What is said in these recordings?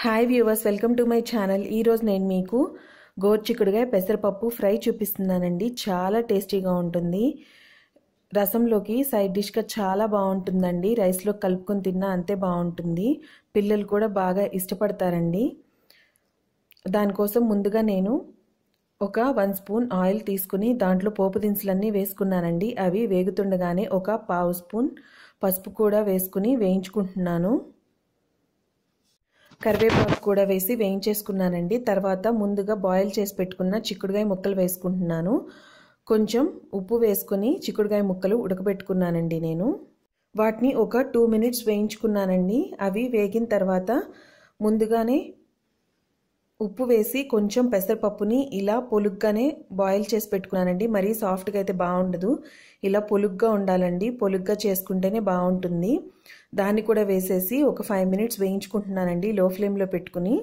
hi viewers welcome to my channel ఈరోజు నేను మీకు గోర్చికుడుగా పెసరపప్పు ఫ్రై చూపిస్తున్నానండి చాలా టేస్టీగా ఉంటుంది రసంలోకి సైడ్ డిష్గా చాలా బాగుంటుందండి రైస్లో కలుపుకొని తిన్నా అంతే బాగుంటుంది పిల్లలు కూడా బాగా ఇష్టపడతారండి దానికోసం ముందుగా నేను ఒక వన్ స్పూన్ ఆయిల్ తీసుకుని దాంట్లో పోపు దినుసులన్నీ వేసుకున్నానండి అవి వేగుతుండగానే ఒక పావు స్పూన్ పసుపు కూడా వేసుకుని వేయించుకుంటున్నాను కరివేపాకు కూడా వేసి వేయించేసుకున్నానండి తర్వాత ముందుగా బాయిల్ చేసి పెట్టుకున్న చిక్కుడుగాయ ముక్కలు వేసుకుంటున్నాను కొంచెం ఉప్పు వేసుకొని చిక్కుడుగాయ ముక్కలు ఉడకబెట్టుకున్నానండి నేను వాటిని ఒక టూ మినిట్స్ వేయించుకున్నానండి అవి వేగిన తర్వాత ముందుగానే ఉప్పు వేసి కొంచెం పెసరపప్పుని ఇలా పొలుగ్గానే బాయిల్ చేసి పెట్టుకున్నానండి మరీ సాఫ్ట్గా అయితే బాగుండదు ఇలా పొలుగ్గా ఉండాలండి పొలుగ్గా చేసుకుంటేనే బాగుంటుంది దాన్ని కూడా వేసేసి ఒక ఫైవ్ మినిట్స్ వేయించుకుంటున్నానండి లో ఫ్లేమ్లో పెట్టుకుని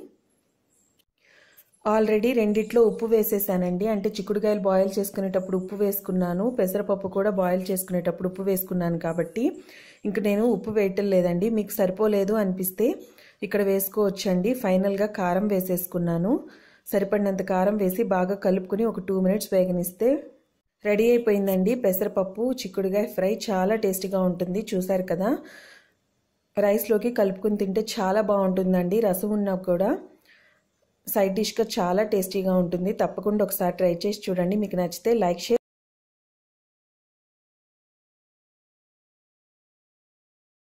ఆల్రెడీ రెండిట్లో ఉప్పు వేసేసానండి అంటే చిక్కుడుకాయలు బాయిల్ చేసుకునేటప్పుడు ఉప్పు వేసుకున్నాను పెసరపప్పు కూడా బాయిల్ చేసుకునేటప్పుడు ఉప్పు వేసుకున్నాను కాబట్టి ఇంక నేను ఉప్పు వేయటం లేదండి మీకు సరిపోలేదు అనిపిస్తే ఇక్కడ వేసుకోవచ్చండి ఫైనల్గా కారం వేసేసుకున్నాను సరిపడినంత కారం వేసి బాగా కలుపుకుని ఒక టూ మినిట్స్ వేగనిస్తే రెడీ అయిపోయిందండి పెసరపప్పు చిక్కుడుగాయ ఫ్రై చాలా టేస్టీగా ఉంటుంది చూసారు కదా రైస్లోకి కలుపుకుని తింటే చాలా బాగుంటుందండి రసం ఉన్నా కూడా సైడ్ డిష్గా చాలా టేస్టీగా ఉంటుంది తప్పకుండా ఒకసారి ట్రై చేసి చూడండి మీకు నచ్చితే లైక్ షేర్